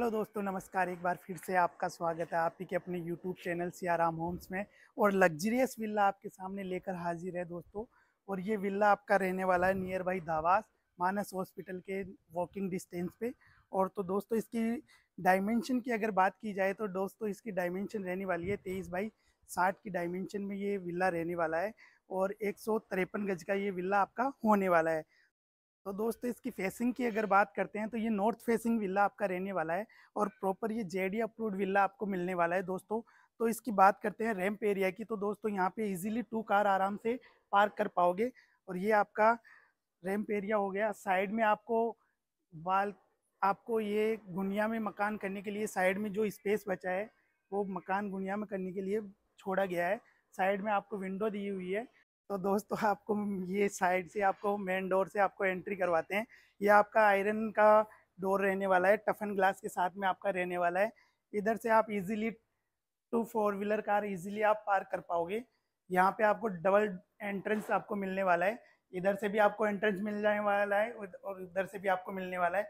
hello दोस्तों नमस्कार एक बार फिर से आपका स्वागत है आप ही के अपने यूट्यूब चैनल सियाराम होम्स में और लग्जरियस विल्ला आपके सामने लेकर हाजिर है दोस्तों और ये विल्ला आपका रहने वाला है नियर बाई दावास मानस हॉस्पिटल के वॉकिंग डिस्टेंस पे और तो दोस्तों इसकी डायमेंशन की अगर बात की जाए तो दोस्तों इसकी डायमेंशन रहने वाली है तेईस बाई साठ की डायमेंशन में ये विल्ला रहने वाला है और एक गज का ये विल्ला आपका होने वाला है तो दोस्तों इसकी फेसिंग की अगर बात करते हैं तो ये नॉर्थ फेसिंग विल्ला आपका रहने वाला है और प्रॉपर ये जेडी अप्रूव्ड विल्ला आपको मिलने वाला है दोस्तों तो इसकी बात करते हैं रैम्प एरिया की तो दोस्तों यहाँ पे इजीली टू कार आराम से पार्क कर पाओगे और ये आपका रैम्प एरिया हो गया साइड में आपको बाल आपको ये गुनिया में मकान करने के लिए साइड में जो स्पेस बचा है वो मकान गुनिया में करने के लिए छोड़ा गया है साइड में आपको विंडो दी हुई है तो दोस्तों आपको ये साइड से आपको मेन डोर से आपको एंट्री करवाते हैं ये आपका आयरन का डोर रहने वाला है टफन ग्लास के साथ में आपका रहने वाला है इधर से आप easily two four wheeler car easily आप पार्क कर पाओगे यहाँ पे आपको डबल एंट्रेंस आपको मिलने वाला है इधर से भी आपको एंट्रेंस मिल जाने वाला है और इधर से भी आपको मिलने वाला है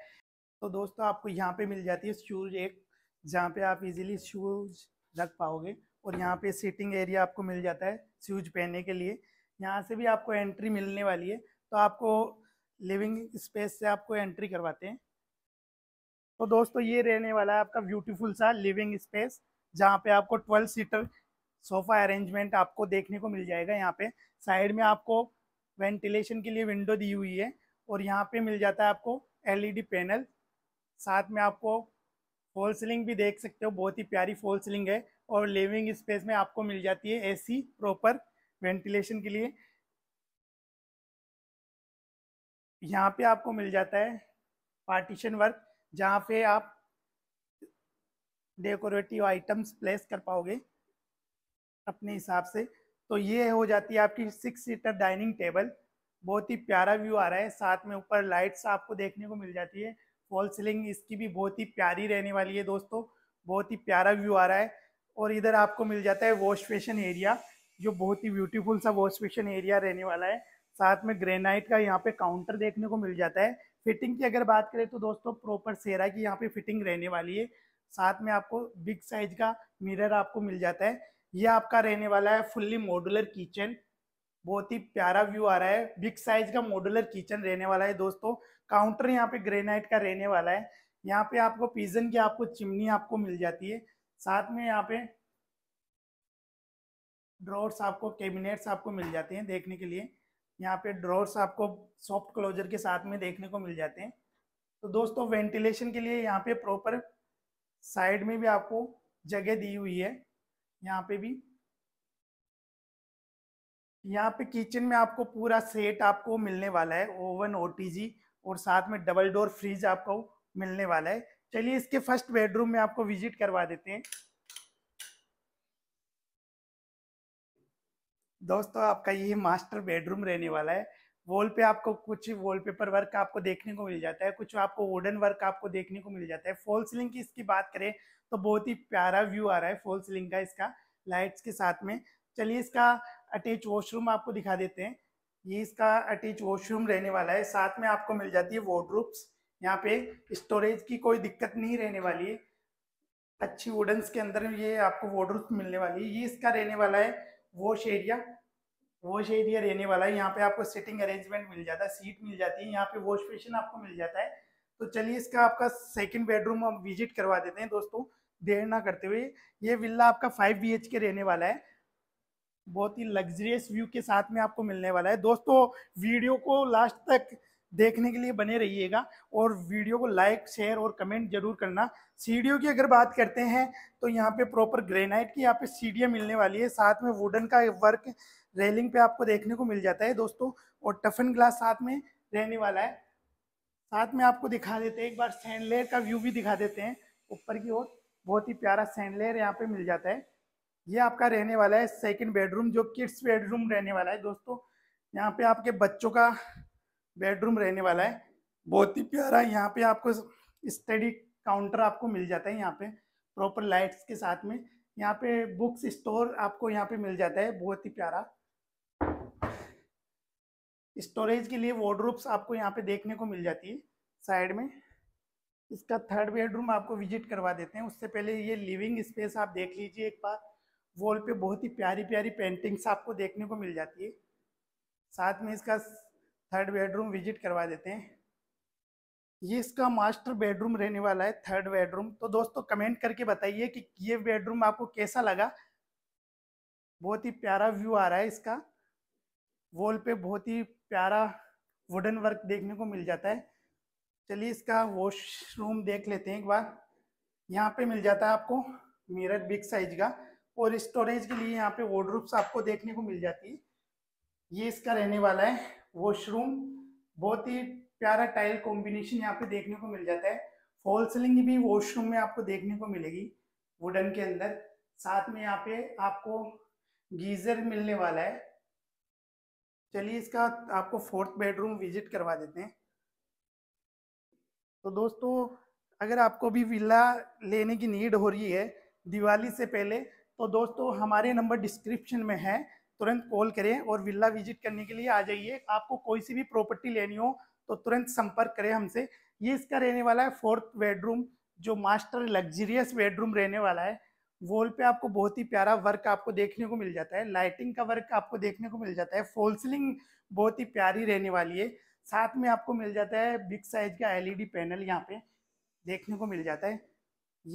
तो दोस्तों आपको यहाँ पर मिल जाती है शूज एक जहाँ पर आप ईज़िली शूज रख पाओगे और यहाँ पर सीटिंग एरिया आपको मिल जाता है शूज पहनने के लिए यहाँ से भी आपको एंट्री मिलने वाली है तो आपको लिविंग स्पेस से आपको एंट्री करवाते हैं तो दोस्तों ये रहने वाला है आपका ब्यूटीफुल सा लिविंग स्पेस जहाँ पे आपको ट्वेल्व सीटर सोफ़ा अरेंजमेंट आपको देखने को मिल जाएगा यहाँ पे साइड में आपको वेंटिलेशन के लिए विंडो दी हुई है और यहाँ पे मिल जाता है आपको एलईडी पैनल e साथ में आपको फॉल सीलिंग भी देख सकते हो बहुत ही प्यारी फॉल सीलिंग है और लिविंग स्पेस में आपको मिल जाती है एसी प्रॉपर वेंटिलेशन के लिए यहाँ पे आपको मिल जाता है पार्टीशन वर्क जहाँ पे आप डेकोरेटिव आइटम्स प्लेस कर पाओगे अपने हिसाब से तो ये हो जाती है आपकी सिक्स सीटर डाइनिंग टेबल बहुत ही प्यारा व्यू आ रहा है साथ में ऊपर लाइट्स आपको देखने को मिल जाती है फॉल सीलिंग इसकी भी बहुत ही प्यारी रहने वाली है दोस्तों बहुत ही प्यारा व्यू आ रहा है और इधर आपको मिल जाता है वॉश फेशन एरिया जो बहुत ही ब्यूटीफुल सा वॉश बेसिन एरिया रहने वाला है साथ में ग्रेनाइट का यहाँ पे काउंटर देखने को मिल जाता है फिटिंग की अगर बात करें तो दोस्तों प्रॉपर सेरा की यहाँ पे फिटिंग रहने वाली है साथ में आपको बिग साइज का मिरर आपको मिल जाता है ये आपका रहने वाला है फुल्ली मॉडुलर किचन बहुत ही प्यारा व्यू आ रहा है बिग साइज का मॉडुलर किचन रहने वाला है दोस्तों काउंटर यहाँ पे ग्रेनाइट का रहने वाला है यहाँ पे आपको पीजन की आपको चिमनी आपको मिल जाती है साथ में यहाँ पे ड्रॉर्स आपको कैबिनेट्स आपको मिल जाते हैं देखने के लिए यहाँ पे ड्रॉर्स आपको सॉफ्ट क्लोजर के साथ में देखने को मिल जाते हैं तो दोस्तों वेंटिलेशन के लिए यहाँ पे प्रॉपर साइड में भी आपको जगह दी हुई है यहाँ पे भी यहाँ पे किचन में आपको पूरा सेट आपको मिलने वाला है ओवन ओटीजी और साथ में डबल डोर फ्रिज आपको मिलने वाला है चलिए इसके फर्स्ट बेडरूम में आपको विजिट करवा देते हैं दोस्तों आपका ये मास्टर बेडरूम रहने वाला है वॉल पे आपको कुछ वॉलपेपर वर्क आपको देखने को मिल जाता है कुछ आपको वुडन वर्क आपको देखने को मिल जाता है फॉल सीलिंग की इसकी बात करें तो बहुत ही प्यारा व्यू आ रहा है फॉल सीलिंग का इसका लाइट्स के साथ में चलिए इसका अटैच वॉशरूम आपको दिखा देते हैं ये इसका अटैच वॉशरूम रहने वाला है साथ में आपको मिल जाती है वॉड्रूप्स यहाँ पे स्टोरेज की कोई दिक्कत नहीं रहने वाली है अच्छी वुडन्स के अंदर ये आपको वॉड्रूप मिलने वाली है ये इसका रहने वाला है वॉश एरिया वॉश एरिया रहने वाला है यहाँ पे आपको सिटिंग अरेंजमेंट मिल जाता है सीट मिल जाती है यहाँ पे वॉश बेसिन आपको मिल जाता है तो चलिए इसका आपका सेकंड बेडरूम हम विजिट करवा देते हैं दोस्तों देर ना करते हुए ये विल्ला आपका फाइव बी के रहने वाला है बहुत ही लग्जरियस व्यू के साथ में आपको मिलने वाला है दोस्तों वीडियो को लास्ट तक देखने के लिए बने रहिएगा और वीडियो को लाइक शेयर और कमेंट जरूर करना सीढ़ियों की अगर बात करते हैं तो यहाँ पे प्रॉपर ग्रेनाइट की यहाँ पे सीढ़ियाँ मिलने वाली है साथ में वुडन का वर्क रेलिंग पे आपको देखने को मिल जाता है दोस्तों और टफन ग्लास साथ में रहने वाला है साथ में आपको दिखा देते हैं एक बार सैंडलेयर का व्यू भी दिखा देते हैं ऊपर की ओर बहुत ही प्यारा सैंडलेयर यहाँ पे मिल जाता है ये आपका रहने वाला है सेकेंड बेडरूम जो किड्स बेडरूम रहने वाला है दोस्तों यहाँ पे आपके बच्चों का बेडरूम रहने वाला है बहुत ही प्यारा यहाँ पे आपको स्टडी काउंटर आपको मिल जाता है यहाँ पे प्रॉपर लाइट्स के साथ में यहाँ पे बुक्स स्टोर आपको यहाँ पे मिल जाता है बहुत ही प्यारा स्टोरेज के लिए वार्ड्रोप्स आपको यहाँ पे देखने को मिल जाती है साइड में इसका थर्ड बेडरूम आपको विजिट करवा देते हैं उससे पहले ये लिविंग स्पेस आप देख लीजिए एक बार वॉल पे बहुत ही प्यारी प्यारी पेंटिंग्स आपको देखने को मिल जाती है साथ में इसका थर्ड बेडरूम विजिट करवा देते हैं ये इसका मास्टर बेडरूम रहने वाला है थर्ड बेडरूम तो दोस्तों कमेंट करके बताइए कि ये बेडरूम आपको कैसा लगा बहुत ही प्यारा व्यू आ रहा है इसका वॉल पे बहुत ही प्यारा वुडन वर्क देखने को मिल जाता है चलिए इसका वॉशरूम देख लेते हैं एक बार यहाँ पे मिल जाता है आपको मिरर बिग साइज का और स्टोरेज के लिए यहाँ पे वॉड्रूप्स आपको देखने को मिल जाती है ये इसका रहने वाला है वॉशरूम बहुत ही प्यारा टाइल कॉम्बिनेशन यहाँ पे देखने को मिल जाता है फॉल सीलिंग भी वॉशरूम में आपको देखने को मिलेगी वुडन के अंदर साथ में यहाँ पे आपको गीजर मिलने वाला है चलिए इसका आपको फोर्थ बेडरूम विजिट करवा देते हैं तो दोस्तों अगर आपको भी विला लेने की नीड हो रही है दिवाली से पहले तो दोस्तों हमारे नंबर डिस्क्रिप्शन में है तुरंत कॉल करें और विल्ला विजिट करने के लिए आ जाइए आपको कोई सी भी प्रॉपर्टी लेनी हो तो तुरंत संपर्क करें हमसे ये इसका रहने वाला है फोर्थ बेडरूम जो मास्टर लग्जरियस बेडरूम रहने वाला है वॉल पे आपको बहुत ही प्यारा वर्क आपको देखने को मिल जाता है लाइटिंग का वर्क आपको देखने को मिल जाता है फॉल सीलिंग बहुत ही प्यारी रहने वाली है साथ में आपको मिल जाता है बिग साइज का एलईडी पैनल यहाँ पे देखने को मिल जाता है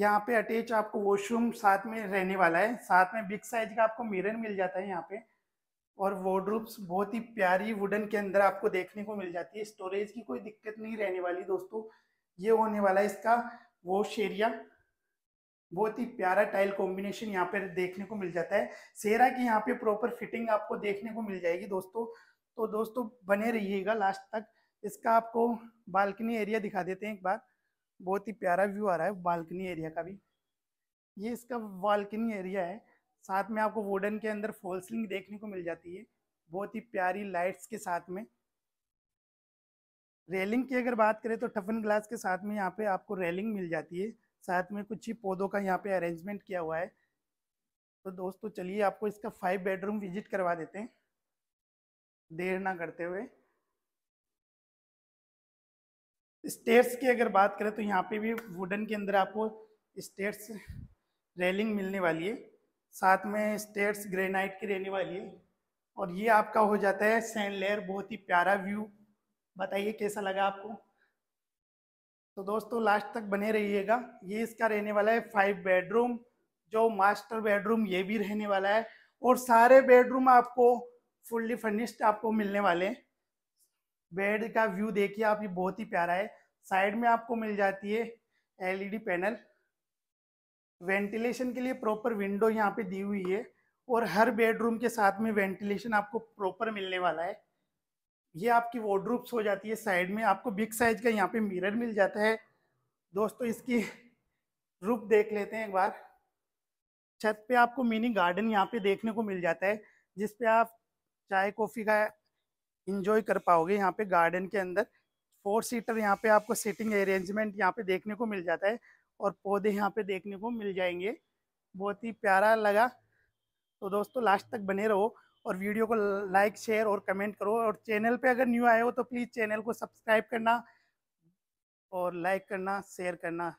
यहाँ पे अटैच आपको वॉशरूम साथ में रहने वाला है साथ में बिग साइज का आपको मिरर मिल जाता है यहाँ पे और वार्ड्रोब्स बहुत ही प्यारी वुडन के अंदर आपको देखने को मिल जाती है स्टोरेज की कोई दिक्कत नहीं रहने वाली दोस्तों ये होने वाला है इसका वॉश एरिया बहुत ही प्यारा टाइल कॉम्बिनेशन यहाँ पर देखने को मिल जाता है सेरा की यहाँ पे प्रॉपर फिटिंग आपको देखने को मिल जाएगी दोस्तों तो दोस्तों बने रहिएगा लास्ट तक इसका आपको बालकनी एरिया दिखा देते हैं एक बार बहुत ही प्यारा व्यू आ रहा है बालकनी एरिया का भी ये इसका बालकनी एरिया है साथ में आपको वुडन के अंदर फॉल्सलिंग देखने को मिल जाती है बहुत ही प्यारी लाइट्स के साथ में रेलिंग की अगर बात करें तो टफन ग्लास के साथ में यहाँ पे आपको रेलिंग मिल जाती है साथ में कुछ ही पौधों का यहाँ पे अरेंजमेंट किया हुआ है तो दोस्तों चलिए आपको इसका फाइव बेडरूम विजिट करवा देते हैं देर ना करते हुए स्टेयर्स की अगर बात करें तो यहाँ पे भी वुडन के अंदर आपको स्टेयर्स रेलिंग मिलने वाली है साथ में स्टेट्स ग्रेनाइट की रहने वाली है और ये आपका हो जाता है सैंड लेयर बहुत ही प्यारा व्यू बताइए कैसा लगा आपको तो दोस्तों लास्ट तक बने रहिएगा ये इसका रहने वाला है फाइव बेडरूम जो मास्टर बेडरूम ये भी रहने वाला है और सारे बेडरूम आपको फुल्ली फर्निश्ड आपको मिलने वाले हैं बेड का व्यू देखिए आप ये बहुत ही प्यारा है साइड में आपको मिल जाती है एलईडी पैनल वेंटिलेशन के लिए प्रॉपर विंडो यहाँ पे दी हुई है और हर बेडरूम के साथ में वेंटिलेशन आपको प्रॉपर मिलने वाला है ये आपकी वॉड्रूप्स हो जाती है साइड में आपको बिग साइज का यहाँ पे मिरर मिल जाता है दोस्तों इसकी रूप देख लेते हैं एक बार छत पे आपको मिनी गार्डन यहाँ पे देखने को मिल जाता है जिस पे आप चाय कॉफ़ी का इंजॉय कर पाओगे यहाँ पे गार्डन के अंदर फोर सीटर यहाँ पे आपको सीटिंग अरेंजमेंट यहाँ पे देखने को मिल जाता है और पौधे यहाँ पे देखने को मिल जाएंगे बहुत ही प्यारा लगा तो दोस्तों लास्ट तक बने रहो और वीडियो को लाइक शेयर और कमेंट करो और चैनल पे अगर न्यू आए हो तो प्लीज़ चैनल को सब्सक्राइब करना और लाइक करना शेयर करना